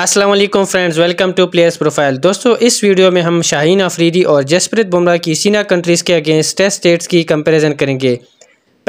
Aslam friends welcome to players profile दोस्तों इस video में हम शाहीन अफरीदी और जसप्रीत बुमराह की सीना कंट्रीज़ के अगेंस्ट टेस्ट स्टेट्स की कंपैरिजन करेंगे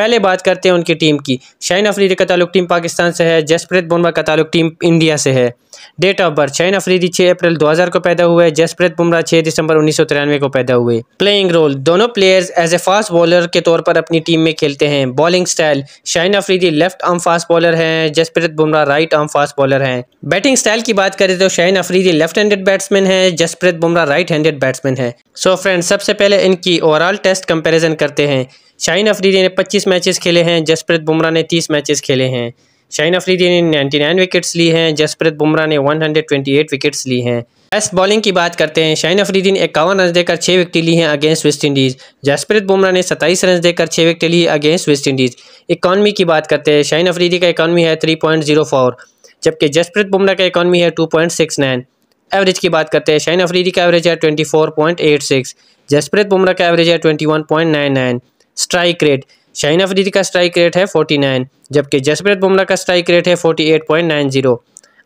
पहले बात करते हैं उनकी टीम की शाइन अफरीदी का ताल्लुक टीम पाकिस्तान से है जसप्रीत बुमराह का ताल्लुक टीम इंडिया से है date of birth Shaheen Afridi 6 April 2000 को पैदा हुए जसप्रीत बुमराह 6 दिसंबर उन्नीस को पैदा हुए प्लेइंग रोल दोनों players as a fast bowler के तौर पर अपनी टीम में खेलते हैं bowling style Shaheen Afridi left arm fast bowler हैं Jasprit Bumrah right arm fast bowler हैं बैटिंग स्टाइल की बात करें तो Shaheen Afridi left handed batsman है Jasprit Bumrah right handed batsman है सो फ्रेंड सबसे पहले इनकी ओवरऑल टेस्ट कंपेरिजन करते हैं शाइन अफरीदी ने पच्चीस मैचेस खेले हैं जसप्रीत बुमराह ने 30 मैचेस खेले हैं शाइन अफरीदी ने 99 विकेट्स ली हैं जसप्रीत बुमराह ने 128 विकेट्स ली हैं बेस्ट बॉलिंग की बात करते हैं शाइन अफरीदी ने इक्यावन रन देकर छः विकेट ली हैं against West Indies Jasprit Bumrah ने सत्ताईस रन देकर छः विकेट ली अगेंस्ट वेस्ट इंडीज़ इकॉनमी की बात करते हैं शाइन अफरीदी का इकॉनमी है थ्री पॉइंट जीरो फोर जबकि जसप्रीत बुमराह का इकॉनमी है two point six nine average की बात करते हैं शाइन अफरीदी का एवरेज है twenty four point eight six Jasprit Bumrah का एवरेज है twenty one point nine nine strike rate Shaheen Afridi का स्ट्राइक रेट है 49 जबकि जसप्रीत बुमराह का स्ट्राइक रेट है 48.90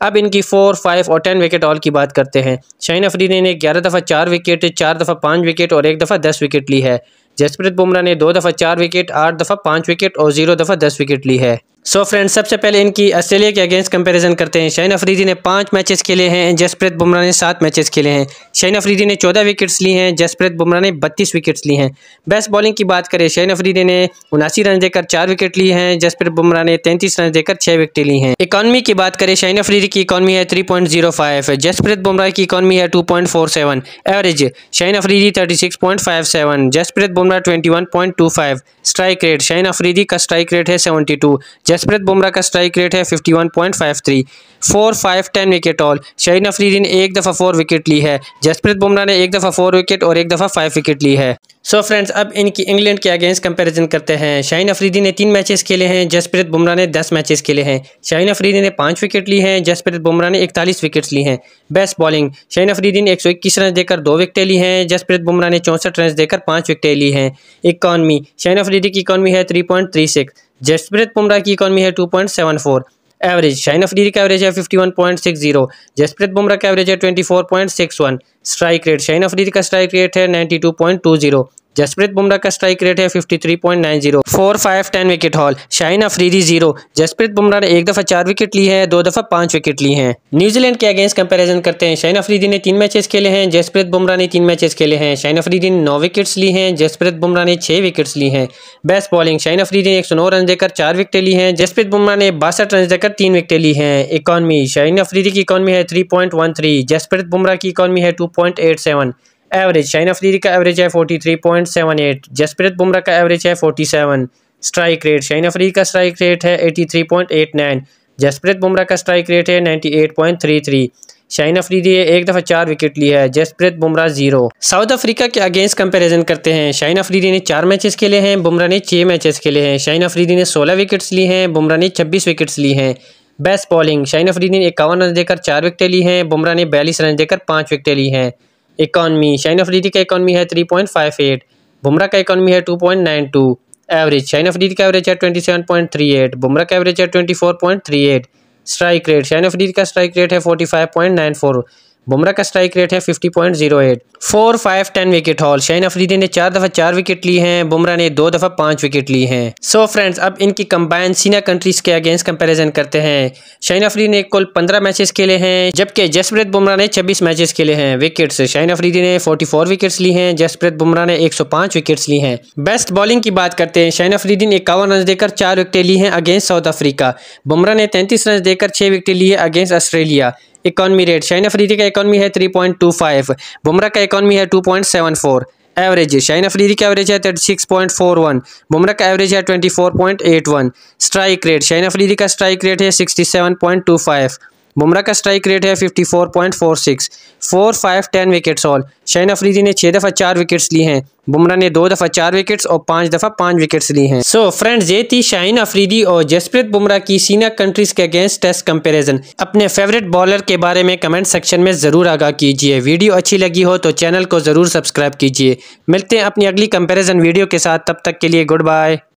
अब इनकी फोर फाइव और टेन विकेट ऑल की बात करते हैं शाहीन अफरीदी ने ग्यारह दफ़ा चार विकेट चार दफ़ा पाँच विकेट और एक दफ़ा दस विकेट ली है जसप्रीत बुमराह ने दो दफ़ा चार विकेट आठ दफ़ा पाँच विकेट और जीरो दफ़ा दस विकेट ली है सो फ्रेंड्स सबसे पहले इनकी ऑस्ट्रेलिया के अगेंस्ट कंपैरिजन करते हैं शाइन अफरीदी ने पाँच मैचेस खेले हैं जसप्रीत बुमराह ने सात मैचेस खेले हैं शाइन अफरीदी ने चौदह विकेट्स ली हैं जसप्रीत बुमराह ने बत्तीस विकेट्स ली हैं बेस्ट बॉलिंग की बात करें शाइन अफरीदी ने उनासी रन देकर चार विकेट ली हैं जसप्रीत बुमराह ने तैंतीस रन देकर छः विकेट ली हैं इकानमी की बात करें शाइन अफरीदी की इकानमी है three point zero five Jasprit Bumrah की इकानमी है two point four seven average Shaheen Afridi thirty six point five seven Jasprit Bumrah twenty one point two five strike rate Shaheen Afridi का स्ट्राइक रेट है सेवेंटी टू जसप्रीत बुमराह का स्ट्राइक रेट है 51.53 four five ten wicket haul Shaheen Afridi ने एक दफ़ा four wicket ली है जसप्रीत बुमराह ने एक दफ़ा फोर विकेट और एक दफ़ा फाइव विकेट ली है सो so फ्रेंड्स अब इनकी इंग्लैंड के अगेंस्ट कंपैरिजन करते हैं शाहीन अफरीदी ने तीन मैचेस खेले हैं जसप्रीत बुमराह ने दस मैचेस खेले हैं शाहीन अफरीदी ने पाँच विकेट ली हैं जसप्रीत बुमराह ने इकतालीस विकेट्स ली हैं बेस्ट बॉलिंग शाहीन अफरीदी ने एक सौ इक्कीस रन देकर दो विकटें ली हैं जसप्रीत बुमराह ने चौंसठ रन देकर पाँच विकटें ली हैं इकॉनमी शाहीन अफरीदी की इकॉनमी है three point three six Jasprit Bumrah की इकोनॉमी है 2.74 एवरेज शाइन ऑफ का एवरेज है 51.60 जसप्रीत बुमराह का एवरेज है 24.61 स्ट्राइक रेट शाइन ऑफ का स्ट्राइक रेट है 92.20 जसप्रीत बुमराह का स्ट्राइक रेट है 53.90 four five ten wicket haul Shaheen Afridi zero Jasprit Bumrah ने एक दफा चार विकेट ली है दो दफा पांच विकेट ली है न्यूजीलैंड के अगेंस्ट कंपैरिजन करते हैं शाइन अफरीदी ने तीन मैचेस खेले हैं जसप्रीत बुमराह ने तीन मैचेस खेले हैं शाइन अफरीदी ने नौ विकेट्स ली हैं जसप्रीत बुमराह ने छह विकेट्स ली हैं बेस्ट बॉलिंग शाइन अफरीदी ने एक रन देकर चार विकेटें ली हैं जसप्रीत बुमराह ने बासठ रन देकर तीन विकेट ली हैं इकॉनमी शाइन अफरीदी की इकॉनमी है थ्री जसप्रीत बुमराह की इकॉनमी है टू एवरेज शाइन अफरीदी का एवरेज है forty three point seven eight Jasprit Bumrah का एवरेज है forty seven strike rate Shaheen Afridi का स्ट्राइक रेट है eighty three point eight nine Jasprit Bumrah का स्ट्राइक रेट है ninety eight point three three Shaheen Afridi एक दफ़ा चार विकेट लिया है Jasprit Bumrah zero South Africa के अगेंस्ट कंपेरिजन करते हैं शाइन अफरीदी ने चार मैचेस खेले हैं बुमराह ने छः मैचेस खेले हैं शाइन अफरीदी ने सोलह विकेट्स ली हैं बुमराह ने छब्बीस विकेट्स ली हैं बेस्ट बॉलिंग शाइन अफरीदी ने इक्यावन रन देकर चार विकेटें ली हैं बुमराह ने बयालीस रन देकर पाँच विकेटें ली हैं इकानमी शाइन ऑफ अफरीदी का इकानमी है three point five eight Bumrah का इकानमी है two point nine two average Shaheen ऑफ अफरीदी का एवरेज है twenty seven point three eight Bumrah का एवरेज है twenty four point three eight strike rate Shaheen Afridi का स्ट्राइक रेट है forty five point nine four Bumrah का स्ट्राइक रेट है fifty point zero eight four five ten wicket haul Shaheen Afridi ने चार दफा चार विकेट ली हैं बुमरा ने दो दफा पांच विकेट ली हैं सो so फ्रेंड्स अब इनकी कंबाइन सीना कंट्रीज के अगेंस्ट कंपैरिजन करते हैं शाइन अफरीदी ने कुल पंद्रह मैचेस खेले हैं जबकि जसप्रीत बुमरा ने छब्बीस मैचेस खेले हैं विकेट शाइन अफरीदी ने फोर्टी फोर विकेट्स ली हैं जसप्रीत बुमरा ने एक सौ पांच विकेट्स ली हैं बेस्ट बॉलिंग की बात करते हैं शाइन अफरीदी ने इक्यावन रन देकर चार विकेटें ली हैं अगेंस्ट साउथ अफ्रीका बुमरा ने तैंतीस रन देकर छह विकेटें ली है against Australia economy rate Shaheen Afridi का इकॉनमी है three point two five Bumrah का इकॉनमी है two point seven four average Shaheen Afridi का एवरेज है thirty six point four one Bumrah का एवरेज है twenty four point eight one strike rate Shaheen Afridi का स्ट्राइक रेट है sixty seven point two five Bumrah का strike rate है 54.46 four five ten wickets haul shine Afridi ने छः दफ़ा चार विकेट्स ली हैं बुमरा ने दो दफ़ा चार विकेट्स और पाँच दफ़ा पाँच विकेट्स ली हैं सो फ्रेंड्स ये थी शाहीन अफरीदी और जसप्रीत बुमरा की सीनियर कंट्रीज़ के अगेंस्ट टेस्ट कंपेरिजन अपने फेवरेट बॉलर के बारे में कमेंट सेक्शन में ज़रूर आगाह कीजिए वीडियो अच्छी लगी हो तो चैनल को ज़रूर सब्सक्राइब कीजिए मिलते हैं अपनी अगली कंपेरिजन वीडियो के साथ तब तक के लिए गुड बाय